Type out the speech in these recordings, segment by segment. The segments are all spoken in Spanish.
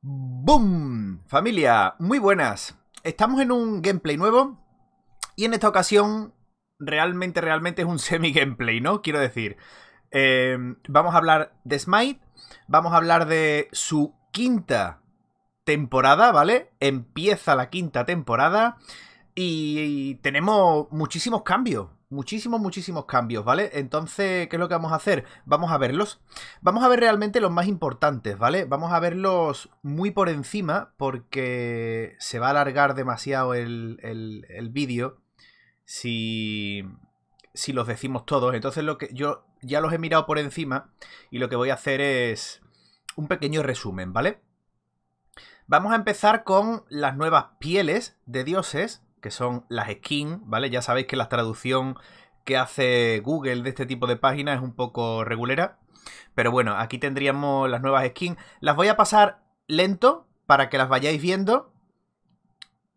¡Boom! Familia, muy buenas. Estamos en un gameplay nuevo y en esta ocasión realmente, realmente es un semi-gameplay, ¿no? Quiero decir, em, vamos a hablar de Smite, vamos a hablar de su quinta temporada, ¿vale? Empieza la quinta temporada y tenemos muchísimos cambios, muchísimos, muchísimos cambios, ¿vale? Entonces, ¿qué es lo que vamos a hacer? Vamos a verlos. Vamos a ver realmente los más importantes, ¿vale? Vamos a verlos muy por encima porque se va a alargar demasiado el, el, vídeo si, si los decimos todos. Entonces, lo que yo ya los he mirado por encima y lo que voy a hacer es un pequeño resumen, ¿vale? Vamos a empezar con las nuevas pieles de dioses, que son las skins, ¿vale? Ya sabéis que la traducción que hace Google de este tipo de páginas es un poco regulera. Pero bueno, aquí tendríamos las nuevas skins. Las voy a pasar lento para que las vayáis viendo.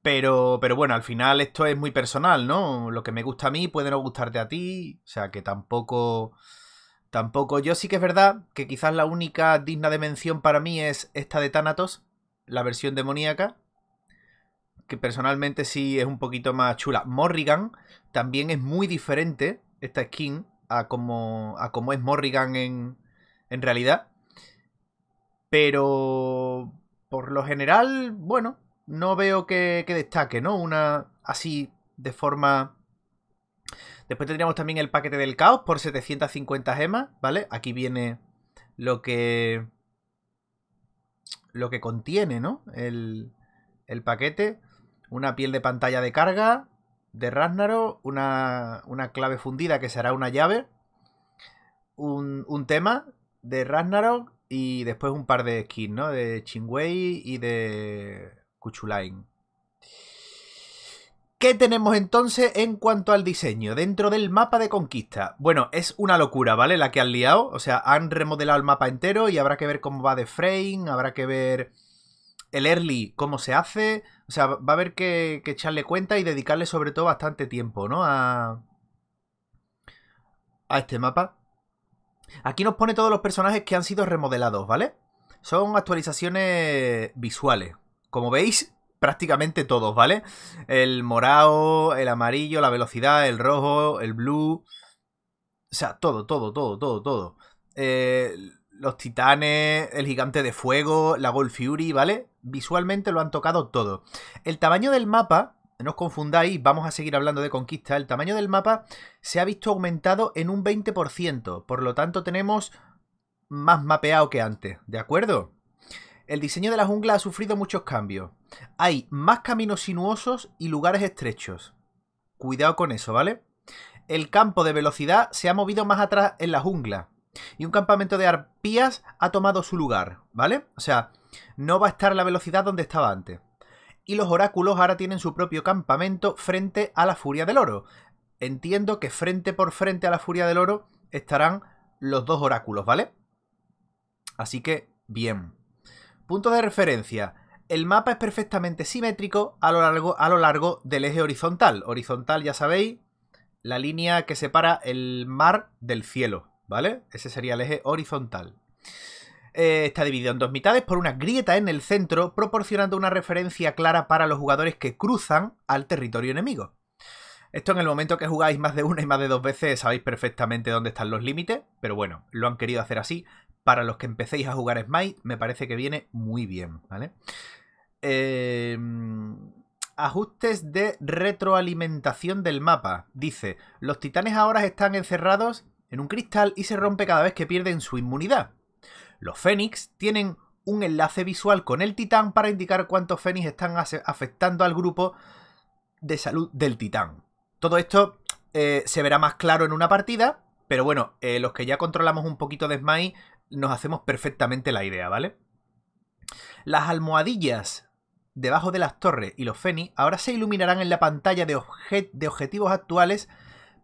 Pero, pero bueno, al final esto es muy personal, ¿no? Lo que me gusta a mí puede no gustarte a ti. O sea que tampoco... Tampoco. Yo sí que es verdad que quizás la única digna de mención para mí es esta de Thanatos, la versión demoníaca que personalmente sí es un poquito más chula. Morrigan también es muy diferente, esta skin, a como, a es Morrigan en, realidad. Pero por lo general, bueno, no veo que, destaque, ¿no? Una así de forma... Después tendríamos también el paquete del caos por 750 gemas, ¿vale? Aquí viene lo que... Lo que contiene, ¿no? El, el paquete. Una piel de pantalla de carga de Ragnarok, una, clave fundida que será una llave, un, un tema de Ragnarok y después un par de skins, ¿no? De Chingwei y de Cuchulain. ¿Qué tenemos entonces en cuanto al diseño dentro del mapa de conquista? Bueno, es una locura, ¿vale? La que han liado. O sea, han remodelado el mapa entero y habrá que ver cómo va de frame, habrá que ver el early, cómo se hace. O sea, va a haber que, echarle cuenta y dedicarle sobre todo bastante tiempo, ¿no? A, a este mapa. Aquí nos pone todos los personajes que han sido remodelados, ¿vale? Son actualizaciones visuales. Como veis, prácticamente todos, ¿vale? El morado, el amarillo, la velocidad, el rojo, el blue. O sea, todo, todo, todo, todo, todo. Eh, los titanes, el gigante de fuego, la Gold Fury, ¿vale? visualmente lo han tocado todo. El tamaño del mapa, no os confundáis, vamos a seguir hablando de conquista, el tamaño del mapa se ha visto aumentado en un 20%, por lo tanto tenemos más mapeado que antes, ¿de acuerdo? El diseño de la jungla ha sufrido muchos cambios. Hay más caminos sinuosos y lugares estrechos. Cuidado con eso, ¿vale? El campo de velocidad se ha movido más atrás en la jungla. Y un campamento de arpías ha tomado su lugar, ¿vale? O sea, no va a estar la velocidad donde estaba antes. Y los oráculos ahora tienen su propio campamento frente a la Furia del Oro. Entiendo que frente por frente a la Furia del Oro estarán los dos oráculos, ¿vale? Así que, bien. Punto de referencia. El mapa es perfectamente simétrico a lo largo, a lo largo del eje horizontal. Horizontal, ya sabéis, la línea que separa el mar del cielo, ¿vale? Ese sería el eje horizontal. Eh, está dividido en dos mitades por una grieta en el centro, proporcionando una referencia clara para los jugadores que cruzan al territorio enemigo. Esto en el momento que jugáis más de una y más de dos veces sabéis perfectamente dónde están los límites, pero bueno, lo han querido hacer así. Para los que empecéis a jugar Smite, me parece que viene muy bien, ¿vale? Em, ajustes de retroalimentación del mapa. Dice, los titanes ahora están encerrados en un cristal y se rompe cada vez que pierden su inmunidad. Los Fénix tienen un enlace visual con el Titán para indicar cuántos Fénix están afectando al grupo de salud del Titán. Todo esto eh, se verá más claro en una partida, pero bueno, eh, los que ya controlamos un poquito de Smite nos hacemos perfectamente la idea, ¿vale? Las almohadillas debajo de las torres y los Fénix ahora se iluminarán en la pantalla de, de objetivos actuales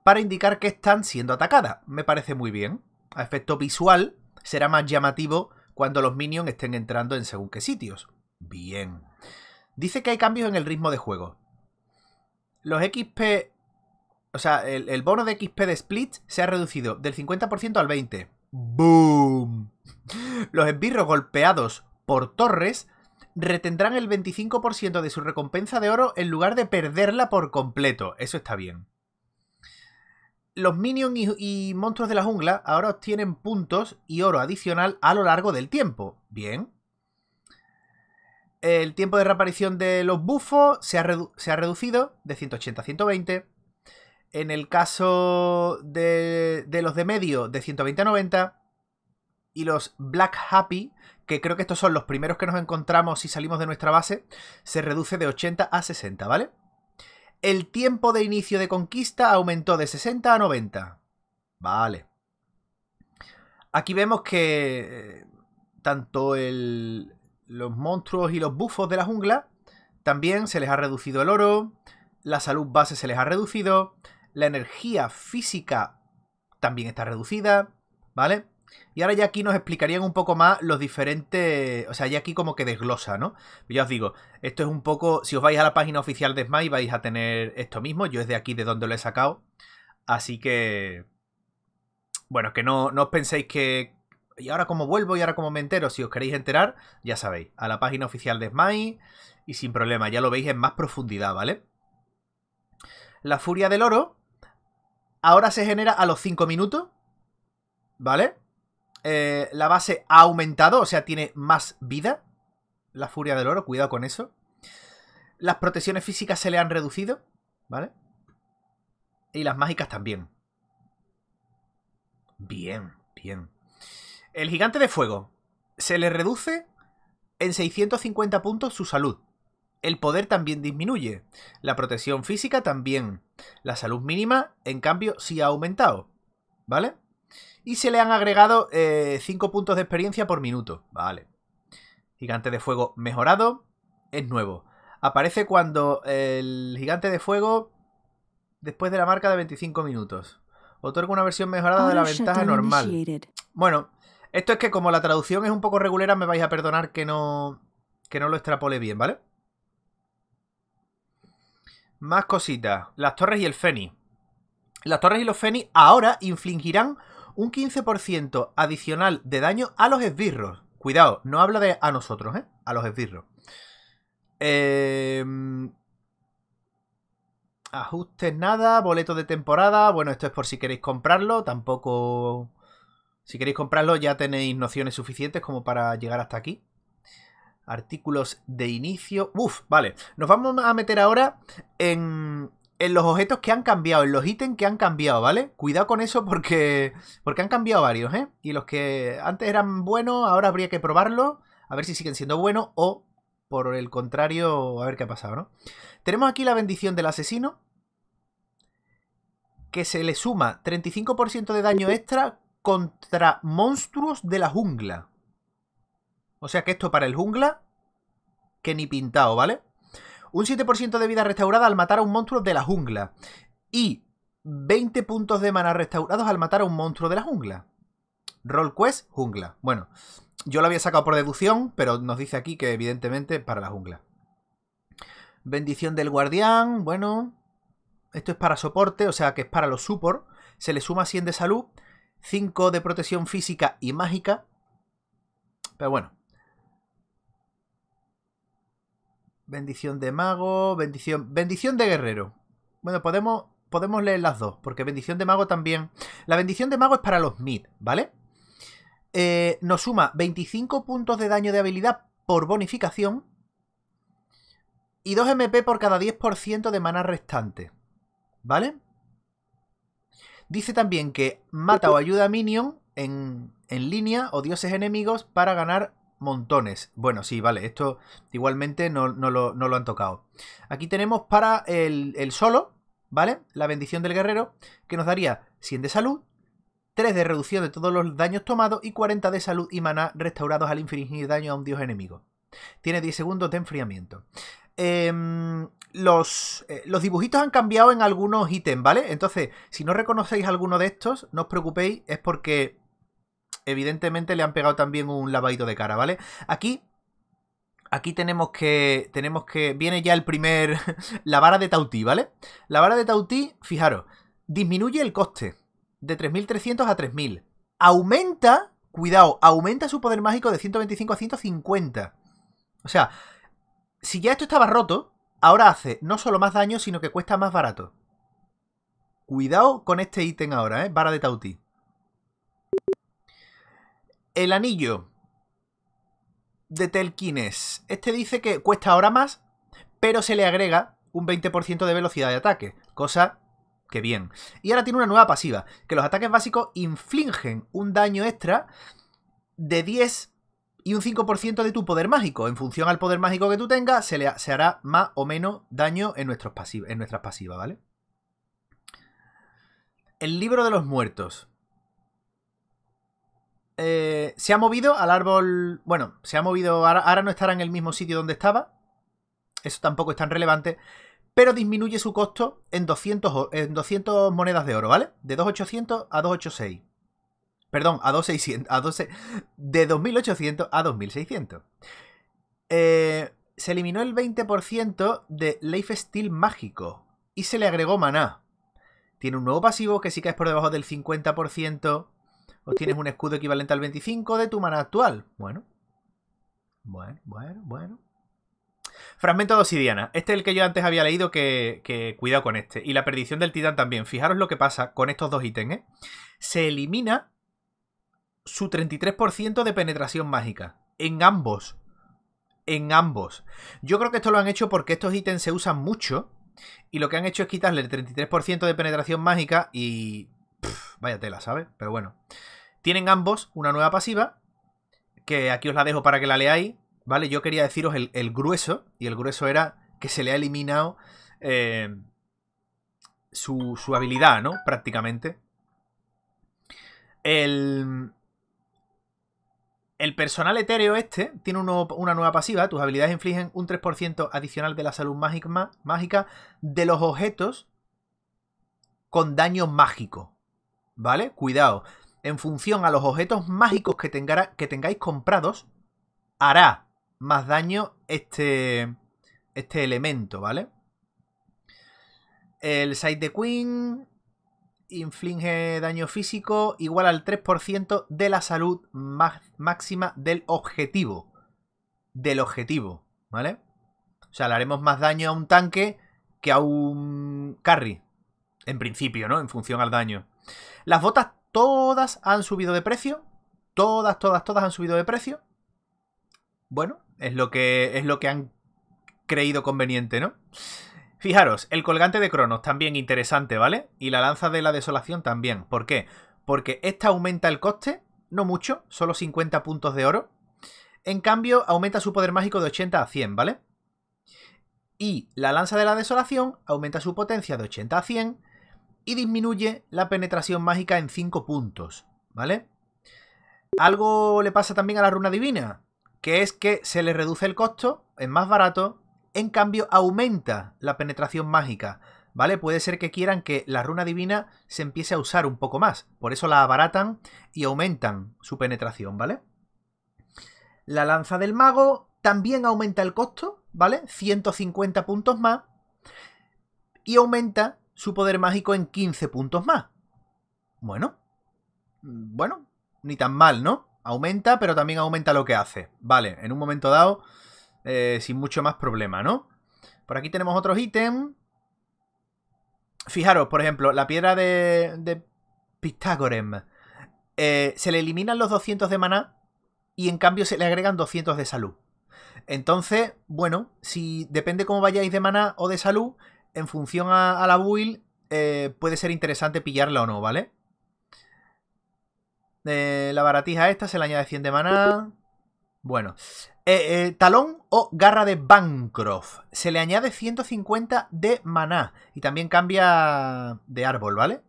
para indicar que están siendo atacadas. Me parece muy bien. A efecto visual, será más llamativo cuando los minions estén entrando en según qué sitios. Bien. Dice que hay cambios en el ritmo de juego. Los XP... O sea, el, bono de XP de Split se ha reducido del 50% al 20%. ¡Boom! Los esbirros golpeados por torres retendrán el 25% de su recompensa de oro en lugar de perderla por completo. Eso está bien. Los minions y, monstruos de la jungla ahora obtienen puntos y oro adicional a lo largo del tiempo. Bien. El tiempo de reaparición de los bufos se ha, reducido de 180 a 120. En el caso de, de los de medio, de 120 a 90 y los Black Happy, que creo que estos son los primeros que nos encontramos si salimos de nuestra base, se reduce de 80 a 60, ¿vale? el tiempo de inicio de conquista aumentó de 60 a 90. Vale. Aquí vemos que eh, tanto el, los monstruos y los bufos de la jungla también se les ha reducido el oro, la salud base se les ha reducido, la energía física también está reducida, ¿vale? Y ahora ya aquí nos explicarían un poco más los diferentes... O sea, ya aquí como que desglosa, ¿no? Ya os digo, esto es un poco... Si os vais a la página oficial de Smile vais a tener esto mismo. Yo es de aquí de donde lo he sacado. Así que... Bueno, que no, no os penséis que... Y ahora como vuelvo y ahora como me entero, si os queréis enterar, ya sabéis, a la página oficial de SMAI y sin problema, ya lo veis en más profundidad, ¿vale? La furia del oro ahora se genera a los 5 minutos, ¿vale? Eh, la base ha aumentado, o sea, tiene más vida. La furia del oro, cuidado con eso. Las protecciones físicas se le han reducido, ¿vale? Y las mágicas también. Bien, bien. El gigante de fuego. Se le reduce en 650 puntos su salud. El poder también disminuye. La protección física también. La salud mínima, en cambio, sí ha aumentado. ¿Vale? Y se le han agregado 5 eh, puntos de experiencia por minuto. Vale. Gigante de fuego mejorado. Es nuevo. Aparece cuando el gigante de fuego... Después de la marca de 25 minutos. Otorga una versión mejorada de la ventaja normal. Bueno, esto es que como la traducción es un poco regulera, me vais a perdonar que no, que no lo extrapole bien, ¿vale? Más cositas. Las torres y el Feni. Las torres y los Feni ahora infligirán un 15% adicional de daño a los esbirros. Cuidado, no habla de a nosotros, ¿eh? A los esbirros. Em, ajustes nada, boleto de temporada. Bueno, esto es por si queréis comprarlo. Tampoco... Si queréis comprarlo ya tenéis nociones suficientes como para llegar hasta aquí. Artículos de inicio. Uf, vale. Nos vamos a meter ahora en en los objetos que han cambiado, en los ítems que han cambiado, ¿vale? Cuidado con eso porque, porque han cambiado varios, ¿eh? Y los que antes eran buenos, ahora habría que probarlo a ver si siguen siendo buenos o, por el contrario, a ver qué ha pasado, ¿no? Tenemos aquí la bendición del asesino, que se le suma 35% de daño extra contra monstruos de la jungla. O sea que esto para el jungla, que ni pintado, ¿vale? Un 7% de vida restaurada al matar a un monstruo de la jungla. Y 20 puntos de mana restaurados al matar a un monstruo de la jungla. Roll Quest, jungla. Bueno, yo lo había sacado por deducción, pero nos dice aquí que evidentemente para la jungla. Bendición del guardián, bueno. Esto es para soporte, o sea que es para los support. Se le suma 100 de salud, 5 de protección física y mágica. Pero bueno, Bendición de mago, bendición, bendición de guerrero. Bueno, podemos, podemos leer las dos, porque bendición de mago también... La bendición de mago es para los mid, ¿vale? Eh, nos suma 25 puntos de daño de habilidad por bonificación y 2 MP por cada 10% de mana restante, ¿vale? Dice también que mata o ayuda a minion en, en línea o dioses enemigos para ganar montones. Bueno, sí, vale, esto igualmente no, lo, han tocado. Aquí tenemos para el, solo, ¿vale? La bendición del guerrero, que nos daría 100 de salud, 3 de reducción de todos los daños tomados y 40 de salud y maná restaurados al infringir daño a un dios enemigo. Tiene 10 segundos de enfriamiento. Em, los, eh, los, dibujitos han cambiado en algunos ítems, ¿vale? Entonces, si no reconocéis alguno de estos, no os preocupéis, es porque evidentemente le han pegado también un lavadito de cara, ¿vale? Aquí aquí tenemos que. Tenemos que. Viene ya el primer. la vara de Tauti, ¿vale? La vara de Tauti, fijaros, disminuye el coste de 3.300 a 3.000. Aumenta, cuidado, aumenta su poder mágico de 125 a 150. O sea, si ya esto estaba roto, ahora hace no solo más daño, sino que cuesta más barato. Cuidado con este ítem ahora, ¿eh? Vara de Tauti. El anillo de Telkines. Este dice que cuesta ahora más, pero se le agrega un 20% de velocidad de ataque, cosa que bien. Y ahora tiene una nueva pasiva, que los ataques básicos infligen un daño extra de 10 y un 5% de tu poder mágico. En función al poder mágico que tú tengas, se, le, se hará más o menos daño en, nuestros en nuestras pasivas, ¿vale? El libro de los muertos. Eh, se ha movido al árbol. Bueno, se ha movido. Ahora, no estará en el mismo sitio donde estaba. Eso tampoco es tan relevante. Pero disminuye su costo en 200, en monedas de oro, ¿vale? De 2.800 a 2.86. Perdón, a 2.600. A de 2.800 a 2.600. Eh, se eliminó el 20% de Life Steel mágico. Y se le agregó maná. Tiene un nuevo pasivo que sí que es por debajo del 50% Obtienes un escudo equivalente al 25 de tu mana actual. Bueno. Bueno, bueno, bueno. Fragmento de obsidiana. Este es el que yo antes había leído que, que, cuidado con este. Y la perdición del titán también. Fijaros lo que pasa con estos dos ítems. ¿eh? Se elimina su 33% de penetración mágica. En ambos. En ambos. Yo creo que esto lo han hecho porque estos ítems se usan mucho. Y lo que han hecho es quitarle el 33% de penetración mágica y... vaya tela, ¿sabes? Pero bueno. Tienen ambos una nueva pasiva, que aquí os la dejo para que la leáis, ¿vale? Yo quería deciros el, grueso, y el grueso era que se le ha eliminado eh, su, habilidad, ¿no? Prácticamente. El, el personal etéreo este tiene una nueva pasiva. Tus habilidades infligen un 3% adicional de la salud mágica, mágica, de los objetos con daño mágico. ¿Vale? Cuidado en función a los objetos mágicos que, tengáis comprados, hará más daño este, este elemento, ¿vale? El Side de Queen inflige daño físico igual al 3% de la salud máxima del objetivo. Del objetivo, ¿vale? O sea, le haremos más daño a un tanque que a un carry. En principio, ¿no? En función al daño. Las botas todas han subido de precio. Todas, todas, todas han subido de precio. Bueno, es lo que, es lo que han creído conveniente, ¿no? Fijaros, el colgante de Cronos también interesante, ¿vale? Y la lanza de la desolación también. ¿Por qué? Porque esta aumenta el coste, no mucho, solo 50 puntos de oro. En cambio, aumenta su poder mágico de 80 a 100, ¿vale? Y la lanza de la desolación aumenta su potencia de 80 a 100 y disminuye la penetración mágica en 5 puntos, ¿vale? Algo le pasa también a la runa divina, que es que se le reduce el costo, es más barato, en cambio aumenta la penetración mágica, ¿vale? Puede ser que quieran que la runa divina se empiece a usar un poco más, por eso la abaratan y aumentan su penetración, ¿vale? La lanza del mago también aumenta el costo, ¿vale? 150 puntos más y aumenta su poder mágico en 15 puntos más. Bueno, bueno, ni tan mal, ¿no? Aumenta, pero también aumenta lo que hace. Vale, en un momento dado, eh, sin mucho más problema, ¿no? Por aquí tenemos otros ítems. Fijaros, por ejemplo, la piedra de, de eh, se le eliminan los 200 de maná y en cambio se le agregan 200 de salud. Entonces, bueno, si depende cómo vayáis de maná o de salud, en función a, la build, eh, puede ser interesante pillarla o no, ¿vale? Eh, la baratija esta se le añade 100 de maná. Bueno. Eh, talón o garra de Bancroft. Se le añade 150 de maná. Y también cambia de árbol, ¿vale?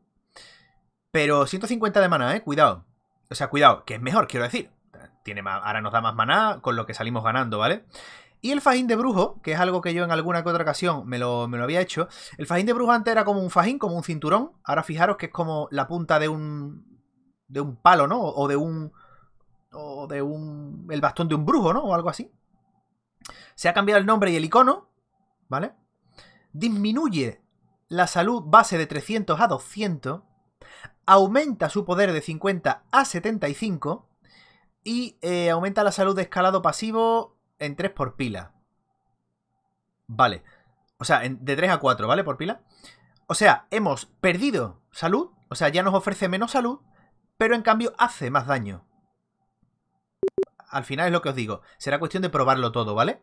Pero 150 de maná, ¿eh? Cuidado. O sea, cuidado, que es mejor, quiero decir. Tiene más, ahora nos da más maná, con lo que salimos ganando, ¿vale? vale y el fajín de brujo, que es algo que yo en alguna que otra ocasión me lo, había hecho. El fajín de brujo antes era como un fajín, como un cinturón. Ahora fijaros que es como la punta de un. de un palo, ¿no? O de un. O de un. el bastón de un brujo, ¿no? O algo así. Se ha cambiado el nombre y el icono, ¿vale? Disminuye la salud base de 300 a 200. Aumenta su poder de 50 a 75. Y eh, aumenta la salud de escalado pasivo en 3 por pila. Vale. O sea, de 3 a 4, ¿vale? Por pila. O sea, hemos perdido salud. O sea, ya nos ofrece menos salud, pero en cambio hace más daño. Al final es lo que os digo. Será cuestión de probarlo todo, ¿vale?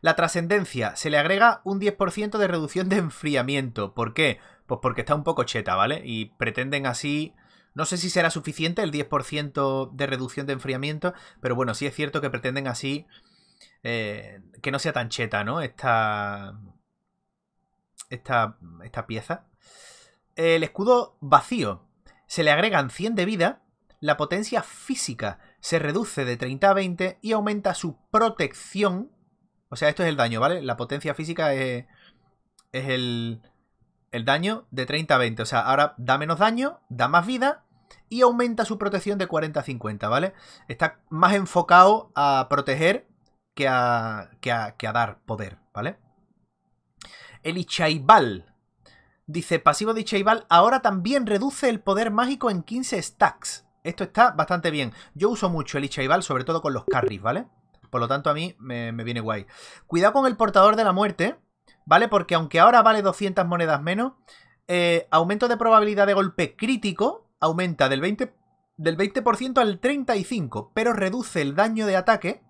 La trascendencia. Se le agrega un 10% de reducción de enfriamiento. ¿Por qué? Pues porque está un poco cheta, ¿vale? Y pretenden así no sé si será suficiente el 10% de reducción de enfriamiento, pero bueno, sí es cierto que pretenden así eh, que no sea tan cheta, ¿no? Esta, esta, esta pieza. El escudo vacío. Se le agregan 100 de vida, la potencia física se reduce de 30 a 20 y aumenta su protección. O sea, esto es el daño, ¿vale? La potencia física es, es el, el daño de 30 a 20. O sea, ahora da menos daño, da más vida y aumenta su protección de 40 a 50, ¿vale? Está más enfocado a proteger que a, que a, dar poder, ¿vale? El Ichaibal. Dice, pasivo de Ichaibal ahora también reduce el poder mágico en 15 stacks. Esto está bastante bien. Yo uso mucho el Ichaibal, sobre todo con los carries, ¿vale? Por lo tanto, a mí me, me viene guay. Cuidado con el portador de la muerte ¿vale? Porque aunque ahora vale 200 monedas menos, eh, aumento de probabilidad de golpe crítico aumenta del 20%, del 20 al 35%, pero reduce el daño de ataque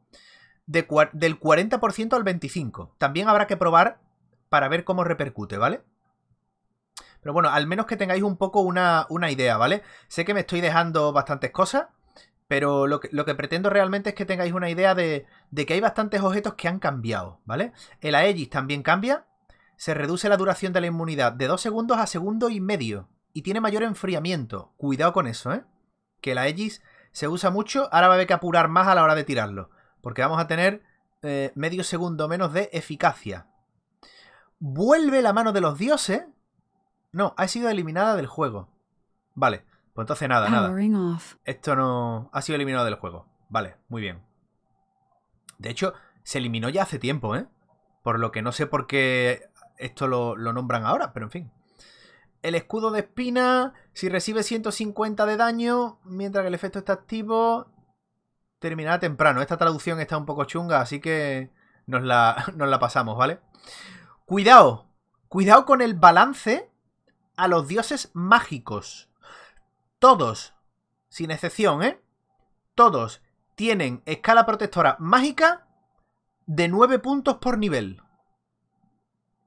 del 40% al 25%. También habrá que probar para ver cómo repercute, ¿vale? Pero bueno, al menos que tengáis un poco una idea, ¿vale? Sé que me estoy dejando bastantes cosas, pero lo que, pretendo realmente es que tengáis una idea de, que hay bastantes objetos que han cambiado, ¿vale? El Aegis también cambia. Se reduce la duración de la inmunidad de 2 segundos a segundo y medio. Y tiene mayor enfriamiento. Cuidado con eso, ¿eh? Que el Aegis se usa mucho. Ahora va a haber que apurar más a la hora de tirarlo. Porque vamos a tener eh, medio segundo menos de eficacia. Vuelve la mano de los dioses. No, ha sido eliminada del juego. Vale. Pues entonces nada, nada. Esto no ha sido eliminado del juego. Vale, muy bien. De hecho, se eliminó ya hace tiempo, ¿eh? Por lo que no sé por qué esto lo, nombran ahora, pero en fin. El escudo de espina, si recibe 150 de daño, mientras que el efecto está activo, terminará temprano. Esta traducción está un poco chunga, así que nos la, nos la pasamos, ¿vale? Cuidado, cuidado con el balance a los dioses mágicos todos, sin excepción, ¿eh? Todos tienen escala protectora mágica de 9 puntos por nivel.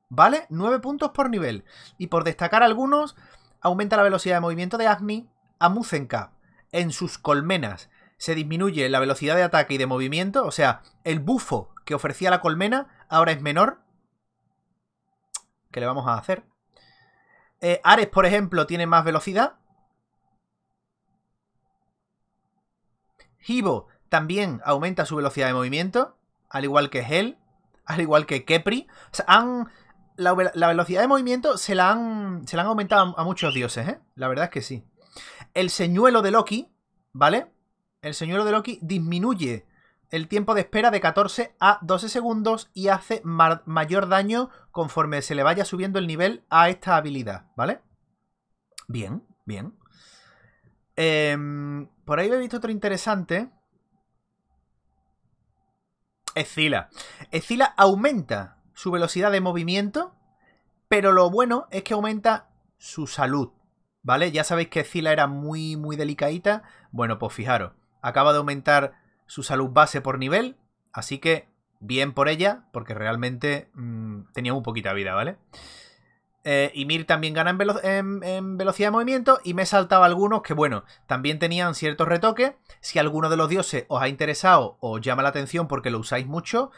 ¿Vale? 9 puntos por nivel. Y por destacar algunos, aumenta la velocidad de movimiento de Agni a Muzenka en sus colmenas. Se disminuye la velocidad de ataque y de movimiento, o sea, el bufo que ofrecía la colmena ahora es menor. ¿Qué le vamos a hacer? Eh, Ares, por ejemplo, tiene más velocidad, Hibo también aumenta su velocidad de movimiento, al igual que Hell, al igual que Kepri. han, la, velocidad de movimiento se la, han, se la han aumentado a, muchos dioses, ¿eh? La verdad es que sí. El señuelo de Loki, ¿vale? El señuelo de Loki disminuye el tiempo de espera de 14 a 12 segundos y hace mayor daño conforme se le vaya subiendo el nivel a esta habilidad, ¿vale? Bien, bien. Em, por ahí he visto otro interesante. Escila. Escila aumenta su velocidad de movimiento, pero lo bueno es que aumenta su salud. ¿Vale? Ya sabéis que Escila era muy, muy delicadita. Bueno, pues fijaros, acaba de aumentar su salud base por nivel, así que bien por ella, porque realmente mm, tenía muy poquita vida, ¿vale? vale eh, y Mir también gana en, velocidad de movimiento. Y me he saltado algunos que, bueno, también tenían ciertos retoques. Si alguno de los dioses os ha interesado o llama la atención porque lo usáis mucho,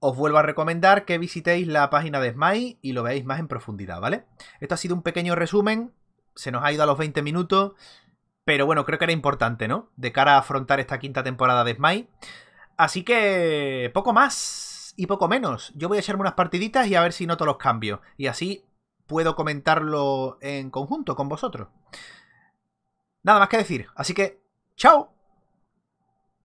os vuelvo a recomendar que visitéis la página de Smite y lo veáis más en profundidad, ¿vale? Esto ha sido un pequeño resumen. Se nos ha ido a los 20 minutos. Pero bueno, creo que era importante, ¿no? De cara a afrontar esta quinta temporada de Smite, Así que poco más y poco menos. Yo voy a echarme unas partiditas y a ver si noto los cambios. Y así puedo comentarlo en conjunto con vosotros. Nada más que decir, así que, chao.